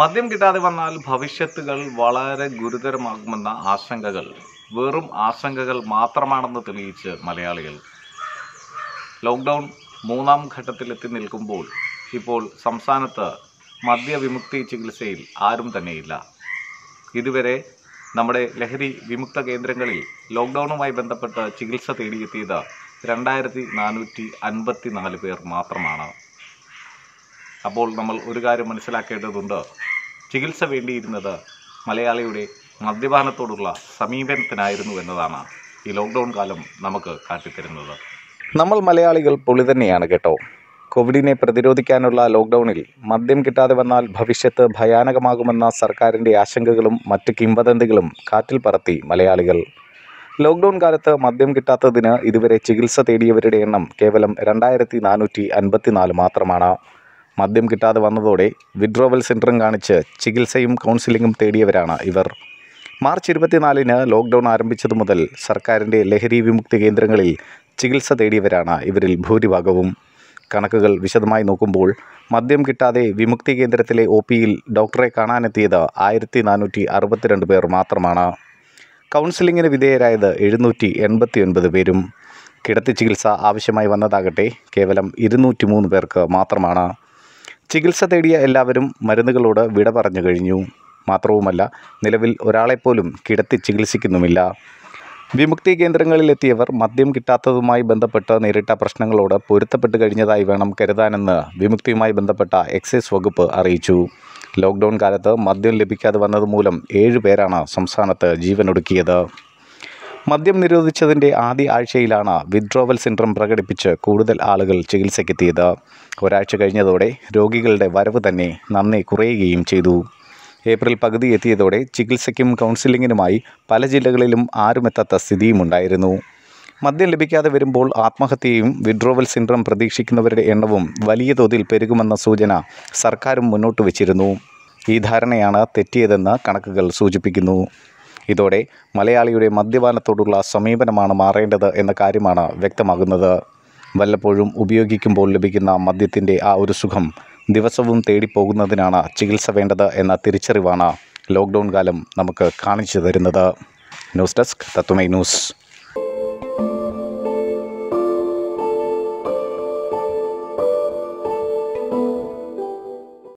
മദ്യം കിട്ടാതെ വന്നാൽ ഭവിഷ്യത്തുകൾ വളരെ ഗുരുതരമാകുമെന്ന ആശങ്കകൾ വെറും ആശങ്കകൾ മാത്രമാണെന്ന് തെളിയിച്ച് മലയാളികൾ ലോക്ക്ഡൗൺ മൂന്നാം ഘട്ടത്തിലെത്തി നിൽക്കുമ്പോൾ ഇപ്പോൾ സംസ്ഥാനത്ത് മദ്യവിമുക്തി ചികിത്സയിൽ ആരും തന്നെയില്ല ഇതുവരെ നമ്മുടെ ലഹരി വിമുക്ത കേന്ദ്രങ്ങളിൽ ലോക്ക്ഡൗണുമായി ബന്ധപ്പെട്ട് ചികിത്സ തേടിയെത്തിയത് രണ്ടായിരത്തി നാനൂറ്റി അൻപത്തി നാല് പേർ മാത്രമാണ് അപ്പോൾ നമ്മൾ ഒരു കാര്യം മനസ്സിലാക്കേണ്ടതുണ്ട് ചികിത്സ വേണ്ടിയിരുന്നത് മലയാളിയുടെ മദ്യപാനത്തോടുള്ള സമീപനത്തിനായിരുന്നു എന്നതാണ് ഈ ലോക്ക്ഡൗൺ കാലം നമുക്ക് കാട്ടിത്തരുന്നത് നമ്മൾ മലയാളികൾ പൊളി തന്നെയാണ് കേട്ടോ കോവിഡിനെ പ്രതിരോധിക്കാനുള്ള ലോക്ക്ഡൗണിൽ മദ്യം കിട്ടാതെ വന്നാൽ ഭവിഷ്യത്ത് ഭയാനകമാകുമെന്ന സർക്കാരിൻ്റെ ആശങ്കകളും മറ്റ് കിംവദന്തികളും കാറ്റിൽ പറത്തി മലയാളികൾ ലോക്ക്ഡൗൺ കാലത്ത് മദ്യം കിട്ടാത്തതിന് ഇതുവരെ ചികിത്സ തേടിയവരുടെ എണ്ണം കേവലം രണ്ടായിരത്തി നാനൂറ്റി അൻപത്തിനാല് മാത്രമാണ് മദ്യം കിട്ടാതെ വന്നതോടെ വിഡ്രോവൽ സെൻറ്ററും കാണിച്ച് ചികിത്സയും കൗൺസിലിങ്ങും തേടിയവരാണ് ഇവർ മാർച്ച് ഇരുപത്തിനാലിന് ലോക്ക്ഡൗൺ ആരംഭിച്ചതു മുതൽ സർക്കാരിൻ്റെ ലഹരി വിമുക്തി കേന്ദ്രങ്ങളിൽ ചികിത്സ തേടിയവരാണ് ഇവരിൽ ഭൂരിഭാഗവും കണക്കുകൾ വിശദമായി നോക്കുമ്പോൾ മദ്യം കിട്ടാതെ വിമുക്തി കേന്ദ്രത്തിലെ ഒ പിയിൽ ഡോക്ടറെ കാണാനെത്തിയത് ആയിരത്തി നാനൂറ്റി അറുപത്തിരണ്ട് പേർ മാത്രമാണ് കൗൺസിലിങ്ങിന് വിധേയരായത് എഴുന്നൂറ്റി എൺപത്തി ഒൻപത് പേരും കിടത്തി ചികിത്സ ആവശ്യമായി വന്നതാകട്ടെ കേവലം ഇരുന്നൂറ്റി മൂന്ന് പേർക്ക് മാത്രമാണ് ചികിത്സ തേടിയ എല്ലാവരും മരുന്നുകളോട് വിട പറഞ്ഞു കഴിഞ്ഞു മാത്രവുമല്ല നിലവിൽ ഒരാളെപ്പോലും കിടത്തി ചികിത്സിക്കുന്നുമില്ല വിമുക്തി കേന്ദ്രങ്ങളിലെത്തിയവർ മദ്യം കിട്ടാത്തതുമായി ബന്ധപ്പെട്ട് നേരിട്ട പ്രശ്നങ്ങളോട് പൊരുത്തപ്പെട്ട് കഴിഞ്ഞതായി വേണം കരുതാനെന്ന് വിമുക്തിയുമായി ബന്ധപ്പെട്ട എക്സൈസ് വകുപ്പ് അറിയിച്ചു ലോക്ക്ഡൗൺ കാലത്ത് മദ്യം ലഭിക്കാതെ വന്നതുമൂലം ഏഴ് പേരാണ് സംസ്ഥാനത്ത് ജീവനൊടുക്കിയത് മദ്യം നിരോധിച്ചതിൻ്റെ ആദ്യ ആഴ്ചയിലാണ് വിഡ്രോവൽ സിൻഡ്രം പ്രകടിപ്പിച്ച് കൂടുതൽ ആളുകൾ ചികിത്സയ്ക്കെത്തിയത് ഒരാഴ്ച കഴിഞ്ഞതോടെ രോഗികളുടെ വരവ് തന്നെ നന്നെ കുറയുകയും ചെയ്തു ഏപ്രിൽ പകുതി എത്തിയതോടെ ചികിത്സയ്ക്കും കൗൺസിലിങ്ങിനുമായി പല ജില്ലകളിലും ആരുമെത്താത്ത സ്ഥിതിയുമുണ്ടായിരുന്നു മദ്യം ലഭിക്കാതെ വരുമ്പോൾ ആത്മഹത്യയും വിഡ്രോവൽ സിൻഡ്രം പ്രതീക്ഷിക്കുന്നവരുടെ എണ്ണവും വലിയ തോതിൽ പെരുകുമെന്ന സൂചന സർക്കാരും മുന്നോട്ട് വച്ചിരുന്നു ഈ ധാരണയാണ് തെറ്റിയതെന്ന് കണക്കുകൾ സൂചിപ്പിക്കുന്നു ഇതോടെ മലയാളിയുടെ മദ്യപാനത്തോടുള്ള സമീപനമാണ് മാറേണ്ടത് എന്ന കാര്യമാണ് വ്യക്തമാകുന്നത് വല്ലപ്പോഴും ഉപയോഗിക്കുമ്പോൾ ലഭിക്കുന്ന മദ്യത്തിൻ്റെ ആ ഒരു സുഖം ദിവസവും തേടിപ്പോകുന്നതിനാണ് ചികിത്സ വേണ്ടത് എന്ന തിരിച്ചറിവാണ് ലോക്ക്ഡൗൺ കാലം നമുക്ക് കാണിച്ചു തരുന്നത് ന്യൂസ് ഡെസ്ക് തത്വമൈ ന്യൂസ്